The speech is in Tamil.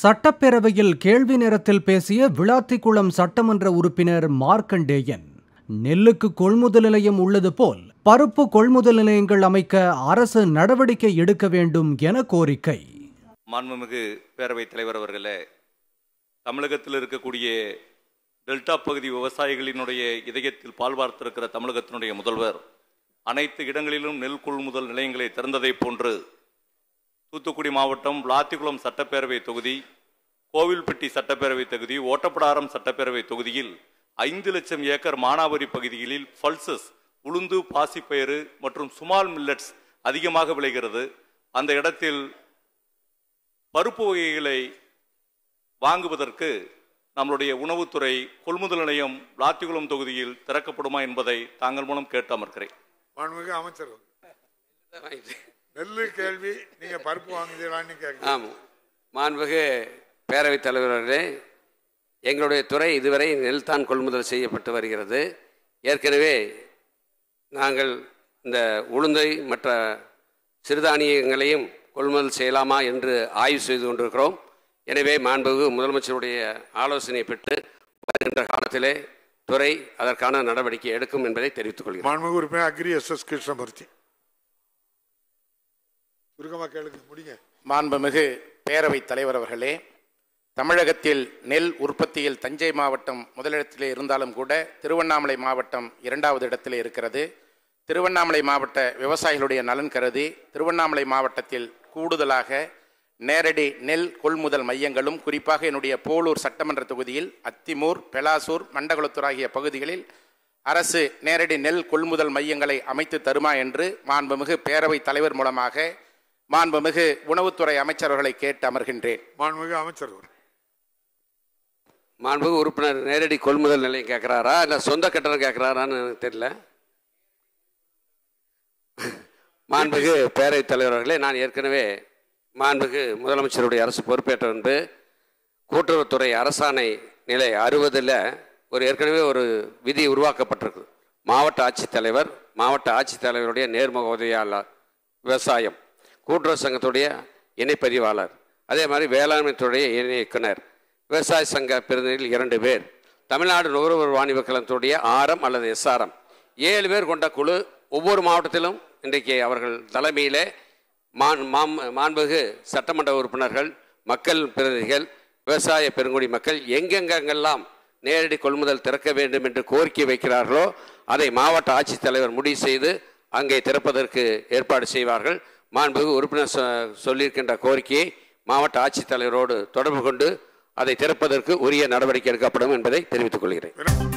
சட்டப்பேரவையில் கேள்வி நேரத்தில் பேசிய விளாத்திக்குளம் சட்டமன்ற உறுப்பினர் மார்க்கண்டேயன் நெல்லுக்கு கொள்முதல் நிலையம் உள்ளது போல் பருப்பு கொள்முதல் நிலையங்கள் அமைக்க அரசு நடவடிக்கை எடுக்க வேண்டும் என கோரிக்கை மாண்புமிகு பேரவைத் தலைவர் அவர்களே தமிழகத்தில் இருக்கக்கூடிய டெல்டா பகுதி விவசாயிகளினுடைய இதயத்தில் பால் பார்த்திருக்கிற தமிழகத்தினுடைய முதல்வர் அனைத்து இடங்களிலும் நெல் கொள்முதல் நிலையங்களை திறந்ததை போன்று தூத்துக்குடி மாவட்டம் விளாத்திக்குளம் சட்டப்பேரவை தொகுதி கோவில்பட்டி சட்டப்பேரவை தொகுதி ஓட்டப்படாரம் சட்டப்பேரவை தொகுதியில் ஐந்து லட்சம் ஏக்கர் மானாவரி பகுதிகளில் பல்சஸ் உளுந்து பாசிப்பயிறு மற்றும் சுமால் மில்லட்ஸ் அதிகமாக விளைகிறது அந்த இடத்தில் பருப்பு வகைகளை வாங்குவதற்கு நம்மளுடைய உணவுத்துறை கொள்முதல் நிலையம் விளாத்திக்குளம் தொகுதியில் திறக்கப்படுமா என்பதை தாங்கள் மூலம் கேட்டு அமர்கிறேன் அமைச்சர்கள் நெல்லு கேள்வி நீங்கள் பருப்பு வாங்குதீங்களான்னு கேட்க ஆமாம் மாண்புகு பேரவைத் தலைவரே எங்களுடைய துறை இதுவரை நெல் தான் கொள்முதல் செய்யப்பட்டு வருகிறது ஏற்கனவே நாங்கள் இந்த உளுந்தை மற்ற சிறுதானியங்களையும் கொள்முதல் செய்யலாமா என்று ஆய்வு செய்து கொண்டிருக்கிறோம் எனவே மாண்புகு முதலமைச்சருடைய ஆலோசனை பெற்று வருகின்ற காலத்திலே துறை அதற்கான நடவடிக்கை எடுக்கும் என்பதை தெரிவித்துக் கொள்கிறேன் அக்ரி எஸ் எஸ் கிருஷ்ணமூர்த்தி சுருக்கமாக கேளுங்க முடிங்க மாண்புமிகு பேரவைத் தலைவர் அவர்களே தமிழகத்தில் நெல் உற்பத்தியில் தஞ்சை மாவட்டம் முதலிடத்திலே இருந்தாலும் கூட திருவண்ணாமலை மாவட்டம் இரண்டாவது இடத்திலே இருக்கிறது திருவண்ணாமலை மாவட்ட விவசாயிகளுடைய நலன் கருதி திருவண்ணாமலை மாவட்டத்தில் கூடுதலாக நேரடி நெல் கொள்முதல் மையங்களும் குறிப்பாக என்னுடைய போலூர் சட்டமன்ற தொகுதியில் அத்திமூர் பெலாசூர் மண்டகுளத்தூர் ஆகிய பகுதிகளில் அரசு நேரடி நெல் கொள்முதல் மையங்களை அமைத்து தருமா என்று மாண்புமிகு பேரவைத் தலைவர் மூலமாக மாண்புமிகு உணவுத்துறை அமைச்சர்களை கேட்டு அமர்கின்றேன் மாண்புமிகு அமைச்சர் மாண்புமிகு உறுப்பினர் நேரடி கொள்முதல் நிலையம் கேட்குறாரா இல்லை சொந்த கட்டணம் கேட்குறாரான்னு எனக்கு தெரியல மாண்புகு பேரவைத் தலைவர்களே நான் ஏற்கனவே மாண்புகு முதலமைச்சருடைய அரசு பொறுப்பேற்ற வந்து கூட்டுறவுத்துறை அரசாணை நிலை அறுபதில் ஒரு ஏற்கனவே ஒரு விதி உருவாக்கப்பட்டிருக்கு மாவட்ட ஆட்சித்தலைவர் மாவட்ட ஆட்சித்தலைவருடைய நேர்முக உதவியாளர் விவசாயம் கூட்டுறவு சங்கத்துடைய இணை பதிவாளர் அதே மாதிரி வேளாண்மைத்துடைய இணை இயக்குனர் விவசாய சங்க பிரதிநிதிகள் இரண்டு பேர் தமிழ்நாடு நுகர்வோர் வாணிப கழகத்துடைய ஆரம் அல்லது எஸ்ஆர்எம் ஏழு பேர் கொண்ட குழு ஒவ்வொரு மாவட்டத்திலும் இன்றைக்கு அவர்கள் தலைமையிலே மான் மாம் மாண்புகு சட்டமன்ற உறுப்பினர்கள் மக்கள் பிரதிநிதிகள் விவசாய பெருங்குடி மக்கள் எங்கெங்கெங்கெல்லாம் நேரடி கொள்முதல் திறக்க வேண்டும் என்று கோரிக்கை வைக்கிறார்களோ அதை மாவட்ட ஆட்சித்தலைவர் முடிவு செய்து அங்கே திறப்பதற்கு ஏற்பாடு செய்வார்கள் மாண்புமிகு உறுப்பினர் சொல்லியிருக்கின்ற கோரிக்கையை மாவட்ட ஆட்சித்தலைவரோடு தொடர்பு கொண்டு அதை திறப்பதற்கு உரிய நடவடிக்கை எடுக்கப்படும் என்பதை தெரிவித்துக் கொள்கிறேன்